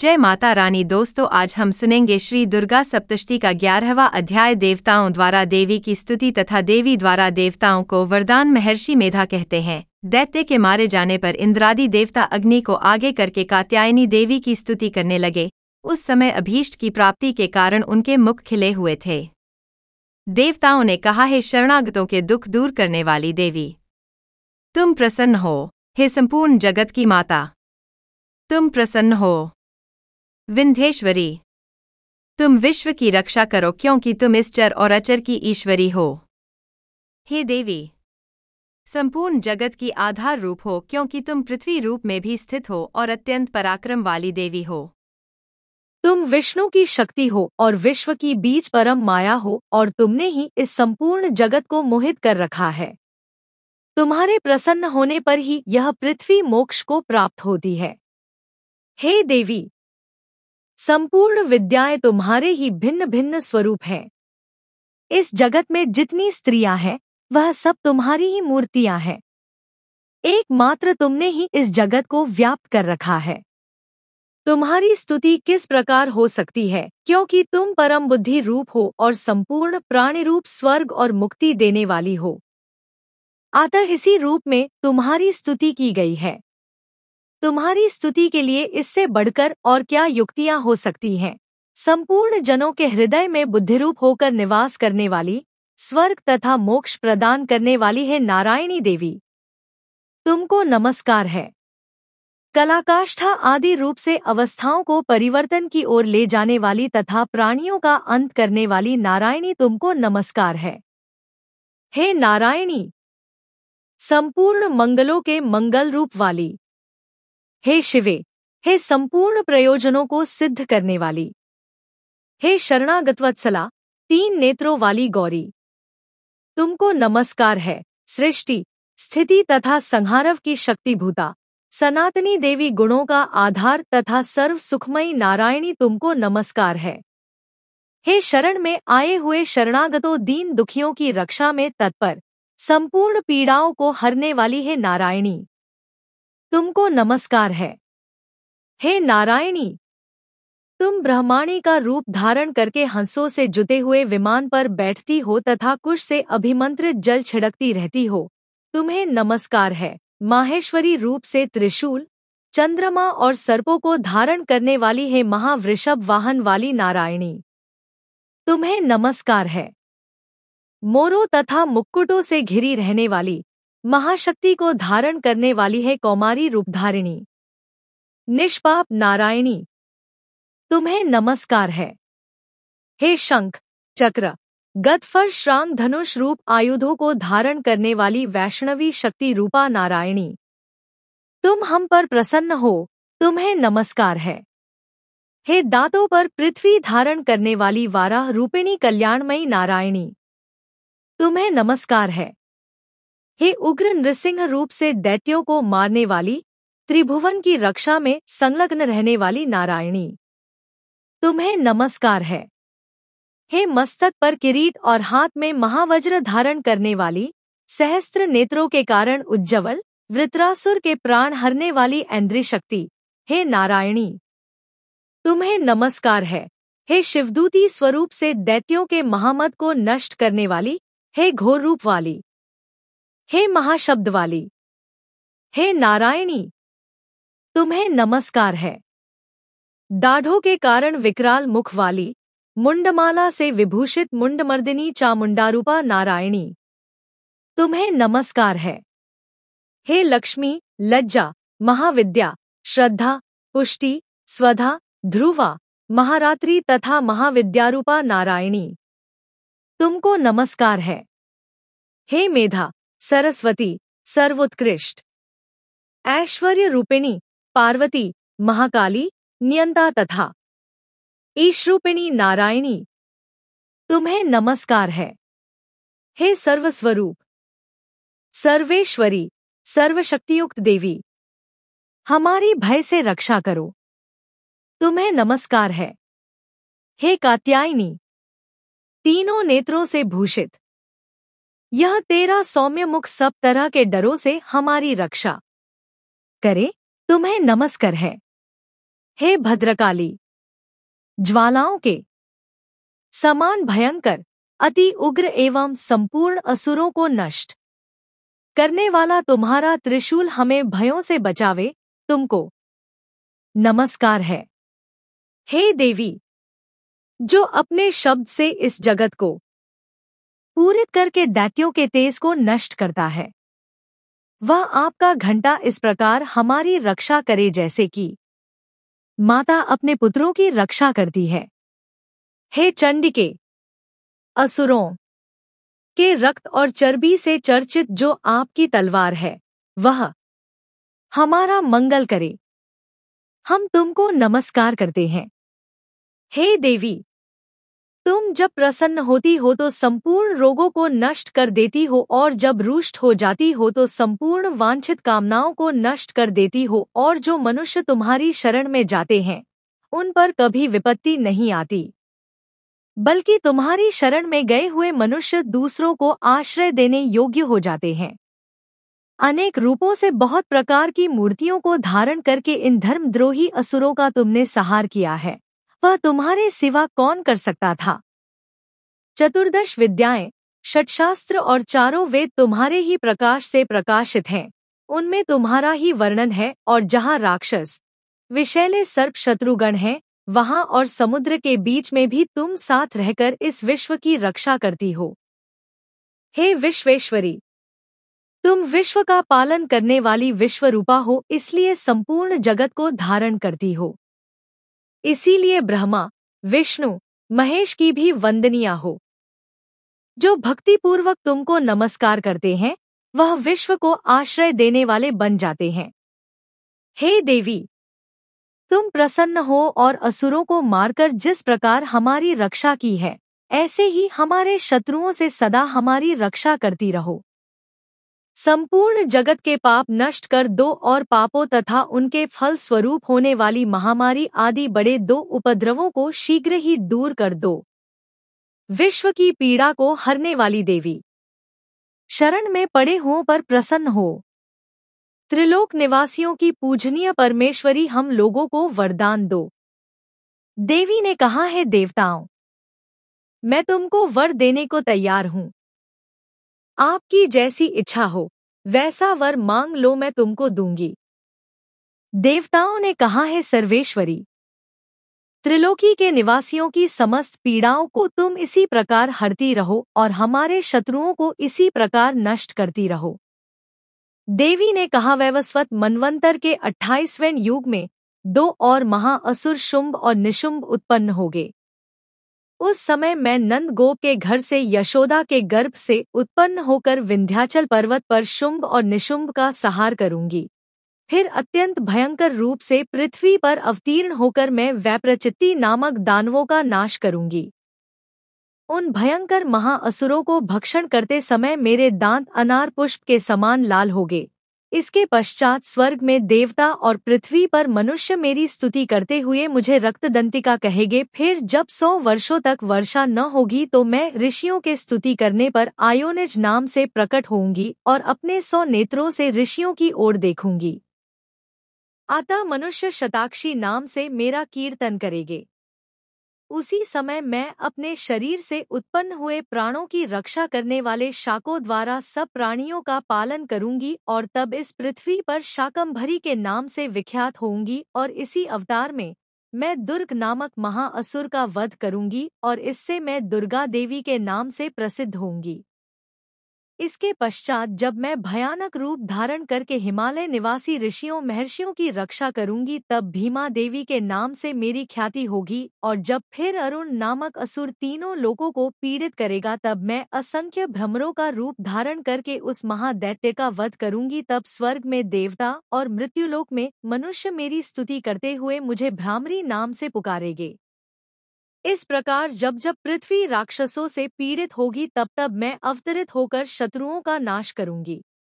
जय माता रानी दोस्तों आज हम सुनेंगे श्री दुर्गा सप्तष्टी का ग्यारहवा अध्याय देवताओं द्वारा देवी की स्तुति तथा देवी द्वारा देवताओं को वरदान महर्षि मेधा कहते हैं दैत्य के मारे जाने पर इंद्रादि देवता अग्नि को आगे करके कात्यायनी देवी की स्तुति करने लगे उस समय अभीष्ट की प्राप्ति के कारण उनके मुख खिले हुए थे देवताओं ने कहा है शरणागतों के दुख दूर करने वाली देवी तुम प्रसन्न हो हे संपूर्ण जगत की माता तुम प्रसन्न हो विंध्येश्वरी तुम विश्व की रक्षा करो क्योंकि तुम इस चर और अचर की ईश्वरी हो हे देवी संपूर्ण जगत की आधार रूप हो क्योंकि तुम पृथ्वी रूप में भी स्थित हो और अत्यंत पराक्रम वाली देवी हो तुम विष्णु की शक्ति हो और विश्व की बीज परम माया हो और तुमने ही इस संपूर्ण जगत को मोहित कर रखा है तुम्हारे प्रसन्न होने पर ही यह पृथ्वी मोक्ष को प्राप्त होती है हे देवी संपूर्ण विद्याएं तुम्हारे ही भिन्न भिन्न स्वरूप हैं इस जगत में जितनी स्त्रियां हैं वह सब तुम्हारी ही मूर्तियां हैं एकमात्र तुमने ही इस जगत को व्याप्त कर रखा है तुम्हारी स्तुति किस प्रकार हो सकती है क्योंकि तुम परम बुद्धि रूप हो और संपूर्ण प्राणी रूप स्वर्ग और मुक्ति देने वाली हो आतः इसी रूप में तुम्हारी स्तुति की गई है तुम्हारी स्तुति के लिए इससे बढ़कर और क्या युक्तियां हो सकती हैं संपूर्ण जनों के हृदय में बुद्धि रूप होकर निवास करने वाली स्वर्ग तथा मोक्ष प्रदान करने वाली है नारायणी देवी तुमको नमस्कार है कलाकाष्ठा आदि रूप से अवस्थाओं को परिवर्तन की ओर ले जाने वाली तथा प्राणियों का अंत करने वाली नारायणी तुमको नमस्कार है हे नारायणी संपूर्ण मंगलों के मंगल रूप वाली हे शिवे हे संपूर्ण प्रयोजनों को सिद्ध करने वाली हे शरणागतवत्सला तीन नेत्रों वाली गौरी तुमको नमस्कार है सृष्टि स्थिति तथा संहारव की शक्ति भूता सनातनी देवी गुणों का आधार तथा सर्व सुखमयी नारायणी तुमको नमस्कार है हे शरण में आए हुए शरणागतों दीन दुखियों की रक्षा में तत्पर संपूर्ण पीड़ाओं को हरने वाली है नारायणी तुमको नमस्कार है हे नारायणी तुम ब्रह्माणी का रूप धारण करके हंसों से जुते हुए विमान पर बैठती हो तथा कुश से अभिमंत्रित जल छिड़कती रहती हो तुम्हें नमस्कार है माहेश्वरी रूप से त्रिशूल चंद्रमा और सर्पों को धारण करने वाली है महावृषभ वाहन वाली नारायणी तुम्हें नमस्कार है मोरों तथा मुक्कुटों से घिरी रहने वाली महाशक्ति को धारण करने वाली है कौमारी रूपधारिणी निष्पाप नारायणी तुम्हें नमस्कार है हे शंख चक्र गदफर श्राम धनुष रूप आयुधों को धारण करने वाली वैष्णवी शक्ति रूपा नारायणी तुम हम पर प्रसन्न हो तुम्हें नमस्कार है हे दांतों पर पृथ्वी धारण करने वाली वाराह रूपिणी कल्याणमयी नारायणी तुम्हें नमस्कार है हे उग्र नृसिंह रूप से दैत्यों को मारने वाली त्रिभुवन की रक्षा में संलग्न रहने वाली नारायणी तुम्हें नमस्कार है हे मस्तक पर किरीट और हाथ में महावज्र धारण करने वाली सहस्त्र नेत्रों के कारण उज्जवल वृत्रासुर के प्राण हरने वाली ऐन्द्री शक्ति हे नारायणी तुम्हें नमस्कार है हे शिवदूती स्वरूप से दैत्यों के महामत को नष्ट करने वाली हे घोर रूप वाली हे महाशब्द वाली हे नारायणी तुम्हें नमस्कार है दाढ़ों के कारण विकराल मुख वाली मुंडमाला से विभूषित मुंडमर्दिनी चामुंडारूपा नारायणी तुम्हें नमस्कार है हे लक्ष्मी लज्जा महाविद्या श्रद्धा पुष्टि स्वधा ध्रुवा महारात्रि तथा महाविद्यारूपा नारायणी तुमको नमस्कार है हे मेधा सरस्वती सर्वोत्कृष्ट ऐश्वर्य रूपिणी पार्वती महाकाली नियंता तथा ईश नारायणी तुम्हें नमस्कार है हे सर्वस्वरूप सर्वेश्वरी सर्वशक्तियुक्त देवी हमारी भय से रक्षा करो तुम्हें नमस्कार है हे कात्यायनी तीनों नेत्रों से भूषित यह तेरा सौम्य मुख सब तरह के डरों से हमारी रक्षा करे तुम्हें नमस्कार है हे भद्रकाली ज्वालाओं के समान भयंकर अति उग्र एवं संपूर्ण असुरों को नष्ट करने वाला तुम्हारा त्रिशूल हमें भयों से बचावे तुमको नमस्कार है हे देवी जो अपने शब्द से इस जगत को पूरित करके दैत्यों के तेज को नष्ट करता है वह आपका घंटा इस प्रकार हमारी रक्षा करे जैसे कि माता अपने पुत्रों की रक्षा करती है हे के असुरों के रक्त और चर्बी से चर्चित जो आपकी तलवार है वह हमारा मंगल करे हम तुमको नमस्कार करते हैं हे देवी तुम जब प्रसन्न होती हो तो संपूर्ण रोगों को नष्ट कर देती हो और जब रुष्ट हो जाती हो तो संपूर्ण वांछित कामनाओं को नष्ट कर देती हो और जो मनुष्य तुम्हारी शरण में जाते हैं उन पर कभी विपत्ति नहीं आती बल्कि तुम्हारी शरण में गए हुए मनुष्य दूसरों को आश्रय देने योग्य हो जाते हैं अनेक रूपों से बहुत प्रकार की मूर्तियों को धारण करके इन धर्मद्रोही असुरों का तुमने सहार किया है वह तुम्हारे सिवा कौन कर सकता था चतुर्दश विद्याएं षटशास्त्र और चारों वेद तुम्हारे ही प्रकाश से प्रकाशित हैं उनमें तुम्हारा ही वर्णन है और जहाँ राक्षस विषैले सर्प शत्रुगण हैं वहाँ और समुद्र के बीच में भी तुम साथ रहकर इस विश्व की रक्षा करती हो हे विश्वेश्वरी तुम विश्व का पालन करने वाली विश्वरूपा हो इसलिए संपूर्ण जगत को धारण करती हो इसीलिए ब्रह्मा विष्णु महेश की भी वंदनीय हो जो भक्तिपूर्वक तुमको नमस्कार करते हैं वह विश्व को आश्रय देने वाले बन जाते हैं हे देवी तुम प्रसन्न हो और असुरों को मारकर जिस प्रकार हमारी रक्षा की है ऐसे ही हमारे शत्रुओं से सदा हमारी रक्षा करती रहो संपूर्ण जगत के पाप नष्ट कर दो और पापों तथा उनके फल स्वरूप होने वाली महामारी आदि बड़े दो उपद्रवों को शीघ्र ही दूर कर दो विश्व की पीड़ा को हरने वाली देवी शरण में पड़े हों पर प्रसन्न हो त्रिलोक निवासियों की पूजनीय परमेश्वरी हम लोगों को वरदान दो देवी ने कहा है देवताओं मैं तुमको वर देने को तैयार हूँ आपकी जैसी इच्छा हो वैसा वर मांग लो मैं तुमको दूंगी देवताओं ने कहा है सर्वेश्वरी त्रिलोकी के निवासियों की समस्त पीड़ाओं को तुम इसी प्रकार हरती रहो और हमारे शत्रुओं को इसी प्रकार नष्ट करती रहो देवी ने कहा वैवस्वत मनवंतर के अट्ठाईसवें युग में दो और महाअसुर शुंभ और निशुंभ उत्पन्न हो गए उस समय मैं नंद गोप के घर से यशोदा के गर्भ से उत्पन्न होकर विंध्याचल पर्वत पर शुंभ और निशुंब का सहार करूंगी फिर अत्यंत भयंकर रूप से पृथ्वी पर अवतीर्ण होकर मैं वैप्रचित्ती नामक दानवों का नाश करूंगी उन भयंकर महाअसुरों को भक्षण करते समय मेरे दांत अनार पुष्प के समान लाल होगे इसके पश्चात स्वर्ग में देवता और पृथ्वी पर मनुष्य मेरी स्तुति करते हुए मुझे रक्तदंतिका कहेगे फिर जब सौ वर्षों तक वर्षा न होगी तो मैं ऋषियों के स्तुति करने पर आयोनिज नाम से प्रकट होंगी और अपने सौ नेत्रों से ऋषियों की ओर देखूंगी आता मनुष्य शताक्षी नाम से मेरा कीर्तन करेगे उसी समय मैं अपने शरीर से उत्पन्न हुए प्राणों की रक्षा करने वाले शाकों द्वारा सब प्राणियों का पालन करूंगी और तब इस पृथ्वी पर शाकंभरी के नाम से विख्यात होंगी और इसी अवतार में मैं दुर्ग नामक महाअसुर का वध करूंगी और इससे मैं दुर्गा देवी के नाम से प्रसिद्ध होंगी इसके पश्चात जब मैं भयानक रूप धारण करके हिमालय निवासी ऋषियों महर्षियों की रक्षा करूंगी तब भीमा देवी के नाम से मेरी ख्याति होगी और जब फिर अरुण नामक असुर तीनों लोगों को पीड़ित करेगा तब मैं असंख्य भ्रमरों का रूप धारण करके उस महादैत्य का वध करूंगी तब स्वर्ग में देवता और मृत्युलोक में मनुष्य मेरी स्तुति करते हुए मुझे भ्रामरी नाम से पुकारेगे इस प्रकार जब जब पृथ्वी राक्षसों से पीड़ित होगी तब तब मैं अवतरित होकर शत्रुओं का नाश करूंगी